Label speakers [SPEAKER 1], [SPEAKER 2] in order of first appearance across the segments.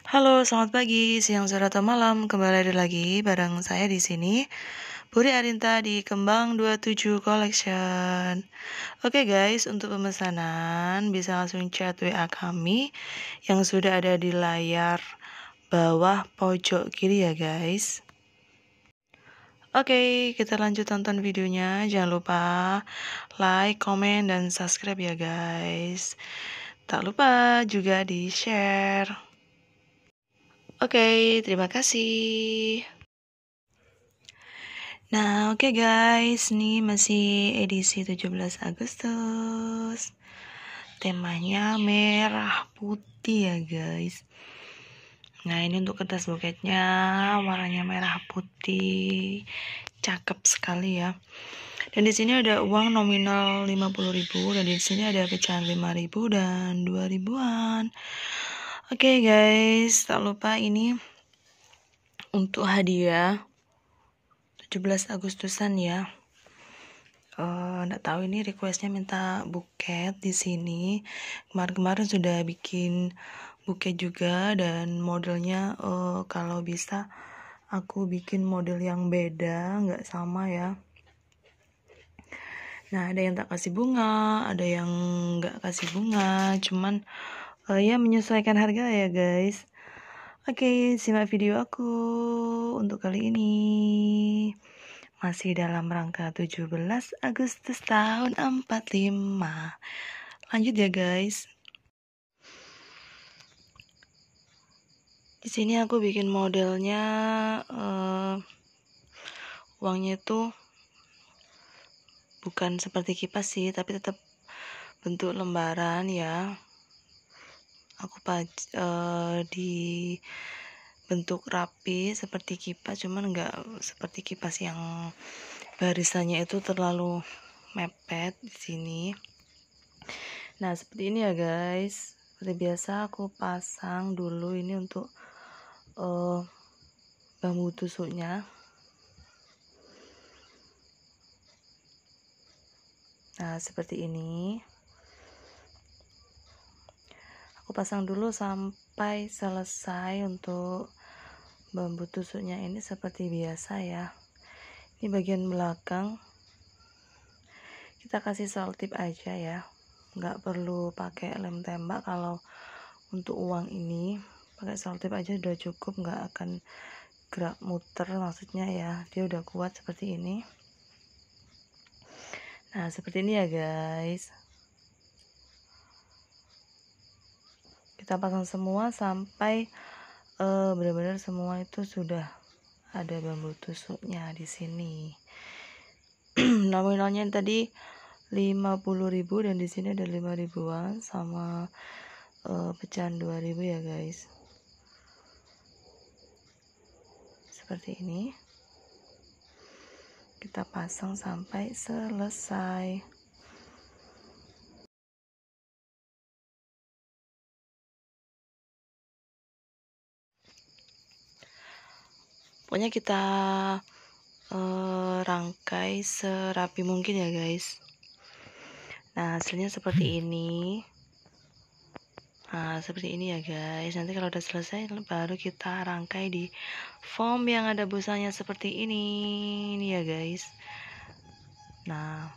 [SPEAKER 1] Halo, selamat pagi, siang, sore, atau malam. Kembali ada lagi bareng saya di sini. Budi Arinta di Kembang 27 Collection. Oke guys, untuk pemesanan bisa langsung chat WA kami yang sudah ada di layar bawah pojok kiri ya guys. Oke, kita lanjut tonton videonya. Jangan lupa like, comment dan subscribe ya guys. Tak lupa juga di-share. Oke, okay, terima kasih. Nah, oke okay guys, ini masih edisi 17 Agustus. Temanya merah putih ya guys. Nah, ini untuk kertas buketnya, warnanya merah putih. Cakep sekali ya. Dan di sini ada uang nominal 50.000 dan di sini ada pecahan 5.000 dan 2.000-an. Oke okay guys, tak lupa ini untuk hadiah 17 Agustusan ya. Eh, nggak uh, tahu ini requestnya minta buket di sini. Kemarin-kemarin sudah bikin buket juga dan modelnya uh, kalau bisa aku bikin model yang beda, nggak sama ya. Nah ada yang tak kasih bunga, ada yang nggak kasih bunga, cuman uh, ya menyesuaikan harga ya guys oke okay, simak video aku untuk kali ini masih dalam rangka 17 Agustus tahun 45 lanjut ya guys di sini aku bikin modelnya uh, uangnya itu bukan seperti kipas sih tapi tetap bentuk lembaran ya aku uh, di bentuk rapi seperti kipas cuman nggak seperti kipas yang barisannya itu terlalu mepet di sini nah seperti ini ya guys seperti biasa aku pasang dulu ini untuk uh, bambu tusuknya nah seperti ini aku pasang dulu sampai selesai untuk bambu tusuknya ini seperti biasa ya ini bagian belakang kita kasih saltip aja ya nggak perlu pakai lem tembak kalau untuk uang ini pakai saltip aja udah cukup nggak akan gerak muter maksudnya ya dia udah kuat seperti ini Nah, seperti ini ya, guys. kita pasang semua sampai uh, benar-benar semua itu sudah ada bambu tusuknya di sini nominalnya tadi 50.000 dan di sini ada 5 an sama uh, pecahan 2000 ya guys seperti ini kita pasang sampai selesai pokoknya kita uh, rangkai serapi mungkin ya guys nah hasilnya seperti hmm. ini nah seperti ini ya guys nanti kalau udah selesai baru kita rangkai di form yang ada busanya seperti ini ini ya guys nah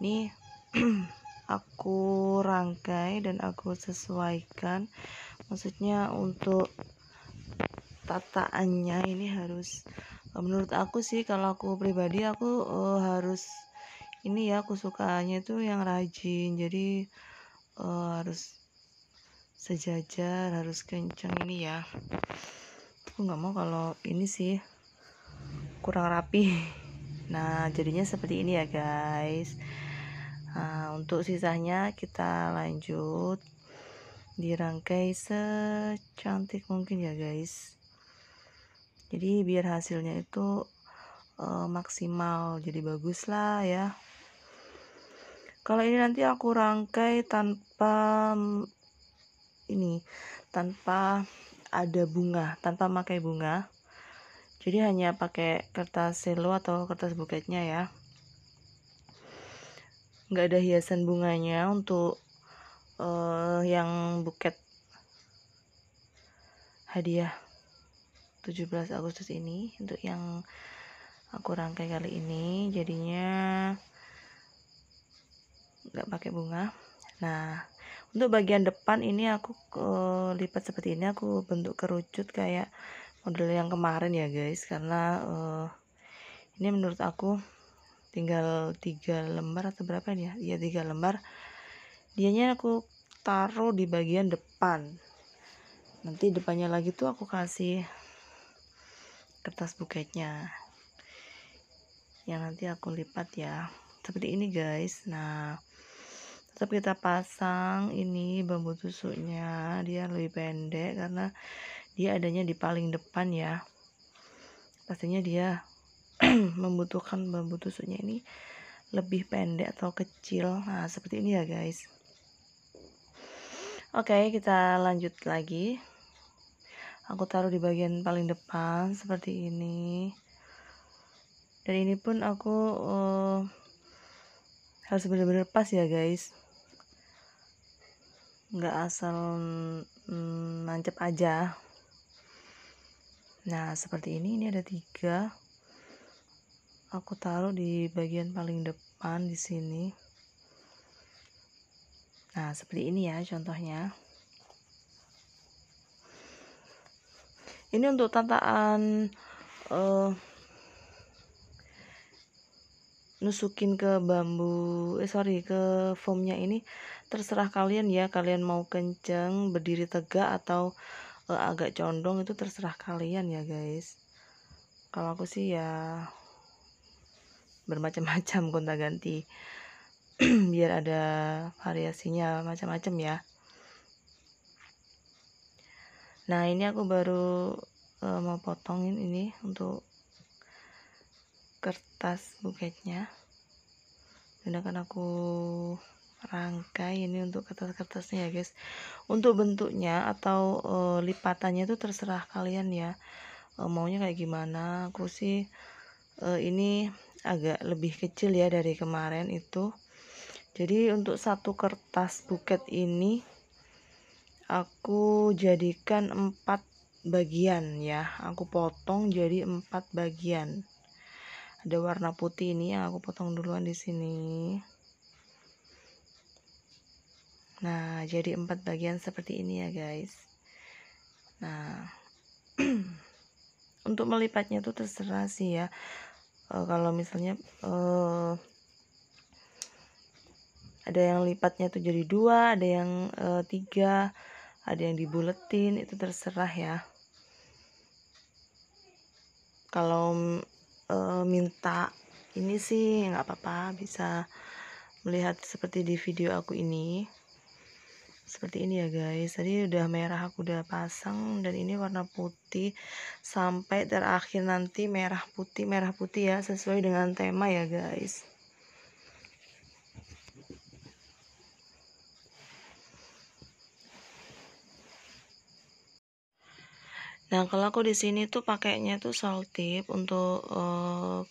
[SPEAKER 1] ini aku rangkai dan aku sesuaikan maksudnya untuk tataannya ini harus e, menurut aku sih kalau aku pribadi aku uh, harus ini ya aku sukanya itu yang rajin jadi uh, harus sejajar harus kenceng ini ya aku nggak mau kalau ini sih kurang rapi nah jadinya seperti ini ya guys nah, untuk sisanya kita lanjut dirangkai secantik mungkin ya guys jadi biar hasilnya itu e, maksimal jadi bagus lah ya kalau ini nanti aku rangkai tanpa ini tanpa ada bunga tanpa pakai bunga jadi hanya pakai kertas selo atau kertas buketnya ya nggak ada hiasan bunganya untuk uh, yang buket hadiah 17 Agustus ini untuk yang aku rangkai kali ini jadinya nggak pakai bunga nah untuk bagian depan ini aku eh, lipat seperti ini aku bentuk kerucut kayak model yang kemarin ya guys karena uh, ini menurut aku tinggal tiga lembar atau berapa ini ya iya tiga lembar dianya aku taruh di bagian depan nanti depannya lagi tuh aku kasih kertas buketnya yang nanti aku lipat ya seperti ini guys nah tetap kita pasang ini bambu tusuknya dia lebih pendek karena dia adanya di paling depan ya pastinya dia membutuhkan bambu tusuknya ini lebih pendek atau kecil nah seperti ini ya guys oke kita lanjut lagi aku taruh di bagian paling depan seperti ini dan ini pun aku uh, harus benar-benar pas ya guys nggak asal mm, nancep aja nah seperti ini ini ada tiga aku taruh di bagian paling depan di sini nah seperti ini ya contohnya ini untuk tataan uh, nusukin ke bambu eh sorry ke foamnya ini terserah kalian ya kalian mau kenceng berdiri tegak atau uh, agak condong itu terserah kalian ya guys kalau aku sih ya bermacam-macam gonta ganti biar ada variasinya macam-macam ya nah ini aku baru e, mau potongin ini untuk kertas buketnya dan akan aku rangkai ini untuk kertas-kertasnya ya guys untuk bentuknya atau e, lipatannya itu terserah kalian ya e, maunya kayak gimana aku sih e, ini agak lebih kecil ya dari kemarin itu jadi untuk satu kertas buket ini aku jadikan empat bagian ya aku potong jadi empat bagian ada warna putih ini yang aku potong duluan di sini nah jadi empat bagian seperti ini ya guys nah untuk melipatnya tuh terserah sih ya e, kalau misalnya e, ada yang lipatnya tuh jadi dua ada yang e, tiga ada yang dibuletin itu terserah ya kalau e, minta ini sih nggak apa-apa bisa melihat seperti di video aku ini seperti ini ya guys tadi udah merah aku udah pasang dan ini warna putih sampai terakhir nanti merah putih merah putih ya sesuai dengan tema ya guys Nah, kalau aku di sini tuh pakainya tuh tip untuk uh,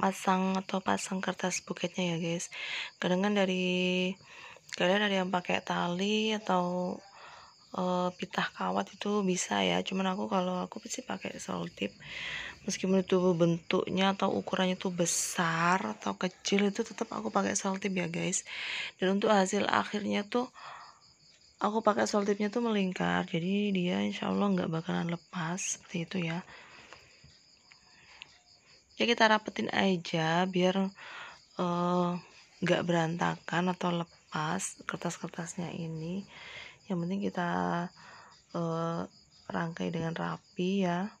[SPEAKER 1] pasang atau pasang kertas buketnya ya, guys. Kadang kan dari kalian ada yang pakai tali atau uh, pitah kawat itu bisa ya. Cuman aku kalau aku sih pakai tip. Meskipun itu bentuknya atau ukurannya tuh besar atau kecil itu tetap aku pakai tip ya, guys. Dan untuk hasil akhirnya tuh aku pakai soltipnya tuh melingkar jadi dia insya Allah nggak bakalan lepas seperti itu ya ya kita rapetin aja biar eh, nggak uh, berantakan atau lepas kertas-kertasnya ini yang penting kita uh, rangkai dengan rapi ya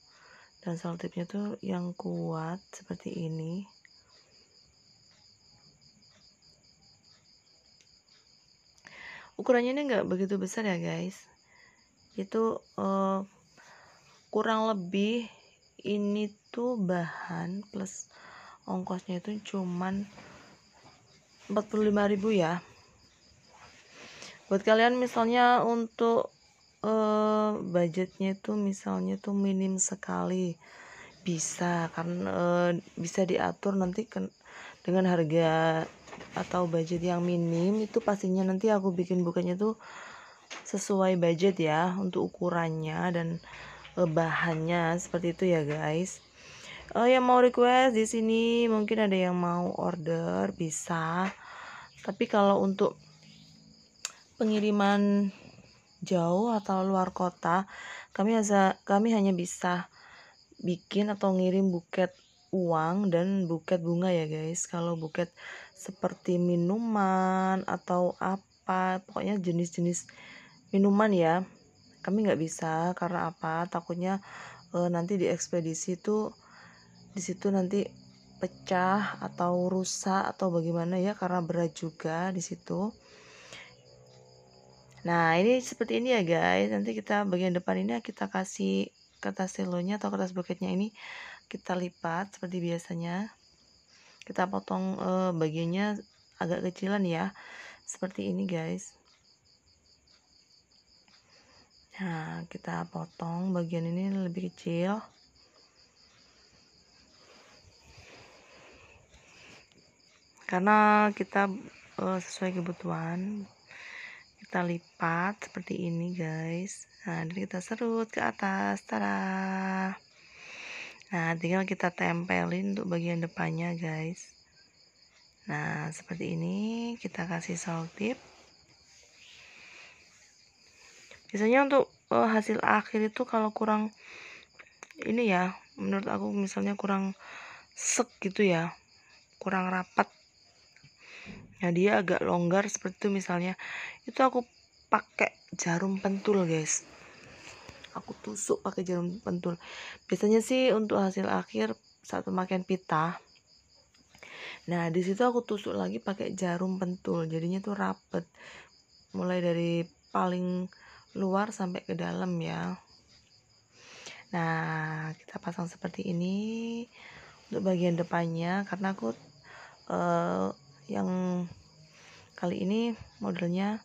[SPEAKER 1] dan soltipnya tuh yang kuat seperti ini ukurannya ini nggak begitu besar ya guys itu uh, kurang lebih ini tuh bahan plus ongkosnya itu cuman 45.000 ya buat kalian misalnya untuk uh, budgetnya itu misalnya tuh minim sekali bisa karena uh, bisa diatur nanti dengan harga atau budget yang minim itu pastinya nanti aku bikin bukannya tuh sesuai budget ya untuk ukurannya dan eh, bahannya seperti itu ya guys Oh yang mau request di sini mungkin ada yang mau order bisa tapi kalau untuk pengiriman jauh atau luar kota kami hanya kami hanya bisa bikin atau ngirim buket uang dan buket bunga ya guys kalau buket seperti minuman atau apa pokoknya jenis-jenis minuman ya kami nggak bisa karena apa takutnya e, nanti di ekspedisi itu di situ nanti pecah atau rusak atau bagaimana ya karena berat juga di situ nah ini seperti ini ya guys nanti kita bagian depan ini kita kasih kertas selonya atau kertas buketnya ini kita lipat seperti biasanya kita potong uh, eh, bagiannya agak kecilan ya seperti ini guys nah kita potong bagian ini lebih kecil karena kita uh, sesuai kebutuhan kita lipat seperti ini guys nah jadi kita serut ke atas tarah. Nah, tinggal kita tempelin untuk bagian depannya, guys. Nah, seperti ini kita kasih salt tip. Biasanya untuk uh, hasil akhir itu kalau kurang ini ya, menurut aku misalnya kurang sek gitu ya, kurang rapat. Nah, dia agak longgar seperti itu misalnya. Itu aku pakai jarum pentul, guys aku tusuk pakai jarum pentul biasanya sih untuk hasil akhir saat pemakaian pita nah di situ aku tusuk lagi pakai jarum pentul jadinya tuh rapet mulai dari paling luar sampai ke dalam ya nah kita pasang seperti ini untuk bagian depannya karena aku uh, yang kali ini modelnya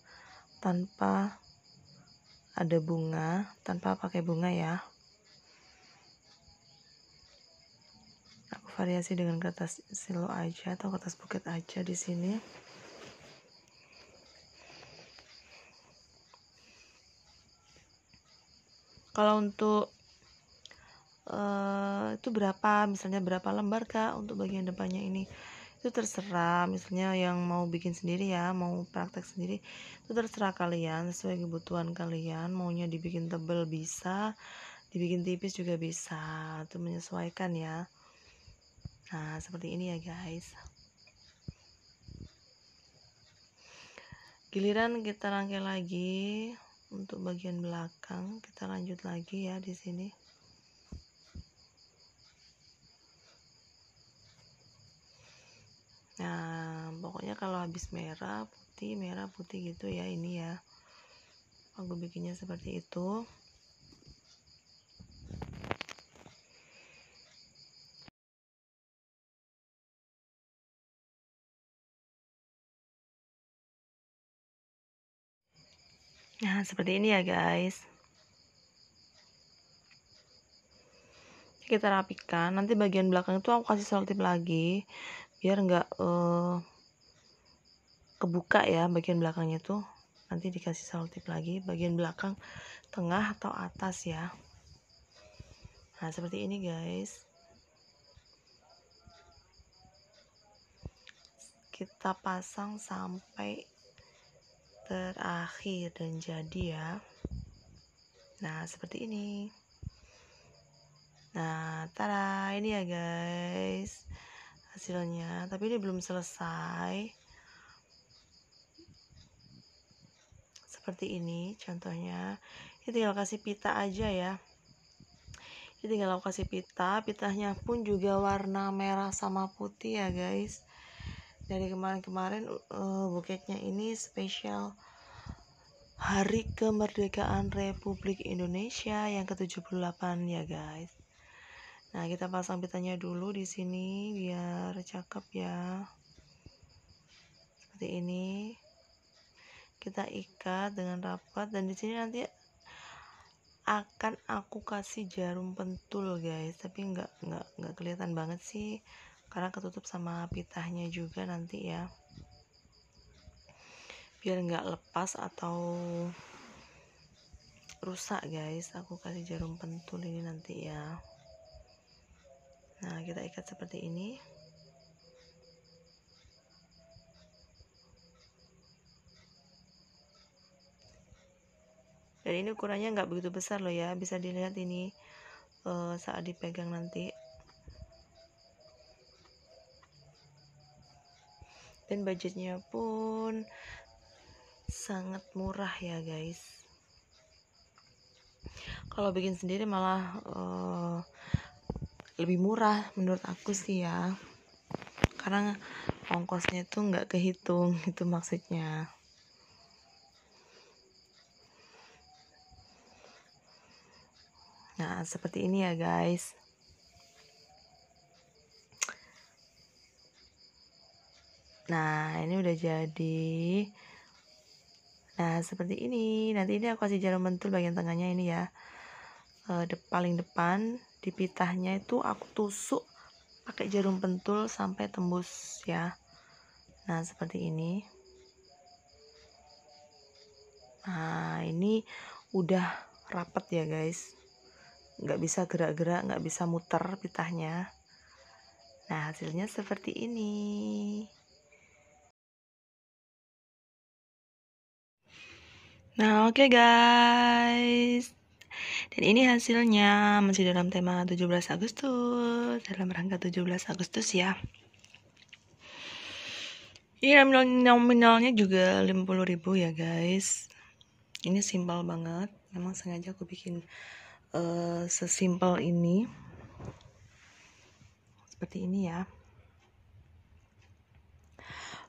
[SPEAKER 1] tanpa ada bunga tanpa pakai bunga ya aku variasi dengan kertas silo aja atau kertas buket aja di sini kalau untuk uh, itu berapa misalnya berapa lembar kak untuk bagian depannya ini itu terserah misalnya yang mau bikin sendiri ya mau praktek sendiri itu terserah kalian sesuai kebutuhan kalian maunya dibikin tebel bisa dibikin tipis juga bisa itu menyesuaikan ya nah seperti ini ya guys giliran kita rangkai lagi untuk bagian belakang kita lanjut lagi ya di sini nah pokoknya kalau habis merah putih merah putih gitu ya ini ya aku bikinnya seperti itu Nah, seperti ini ya, guys. Kita rapikan. Nanti bagian belakang itu aku kasih selotip lagi biar nggak uh, kebuka ya bagian belakangnya tuh nanti dikasih saltip lagi bagian belakang tengah atau atas ya nah seperti ini guys kita pasang sampai terakhir dan jadi ya nah seperti ini nah tara ini ya guys hasilnya tapi dia belum selesai seperti ini contohnya ini tinggal kasih pita aja ya ini tinggal aku kasih pita pitanya pun juga warna merah sama putih ya guys dari kemarin-kemarin uh, buketnya ini spesial Hari Kemerdekaan Republik Indonesia yang ke-78 ya guys Nah, kita pasang pitanya dulu di sini biar cakep ya. Seperti ini. Kita ikat dengan rapat dan di sini nanti akan aku kasih jarum pentul guys tapi nggak nggak nggak kelihatan banget sih karena ketutup sama pitahnya juga nanti ya biar nggak lepas atau rusak guys aku kasih jarum pentul ini nanti ya nah kita ikat seperti ini dan ini ukurannya nggak begitu besar loh ya bisa dilihat ini uh, saat dipegang nanti dan budgetnya pun sangat murah ya guys kalau bikin sendiri malah uh, lebih murah menurut aku sih ya karena ongkosnya itu nggak kehitung itu maksudnya nah seperti ini ya guys nah ini udah jadi nah seperti ini nanti ini aku kasih jarum mentul bagian tengahnya ini ya uh, de, paling depan di pitahnya itu aku tusuk pakai jarum pentul sampai tembus ya nah seperti ini nah ini udah rapet ya guys nggak bisa gerak-gerak nggak bisa muter pitahnya nah hasilnya seperti ini Nah, oke okay guys. Dan ini hasilnya masih dalam tema 17 Agustus, dalam rangka 17 Agustus ya. Ini Iya, nominalnya juga 50.000 ya, guys. Ini simpel banget. Memang sengaja aku bikin uh, sesimpel ini. Seperti ini ya.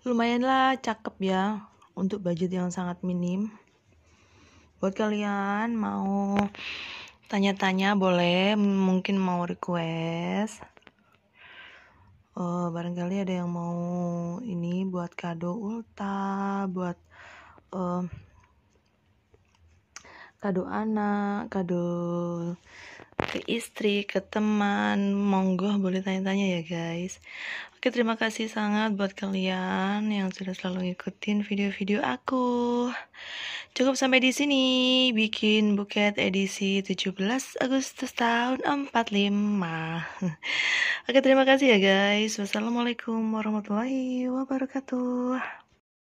[SPEAKER 1] Lumayanlah cakep ya untuk budget yang sangat minim buat kalian mau tanya-tanya boleh mungkin mau request uh, barangkali ada yang mau ini buat kado ulta buat uh, kado anak kado ke istri, ke teman, monggo boleh tanya-tanya ya guys. Oke, terima kasih sangat buat kalian yang sudah selalu ngikutin video-video aku. Cukup sampai di sini bikin buket edisi 17 Agustus tahun 45. Oke, terima kasih ya guys. Wassalamualaikum warahmatullahi wabarakatuh.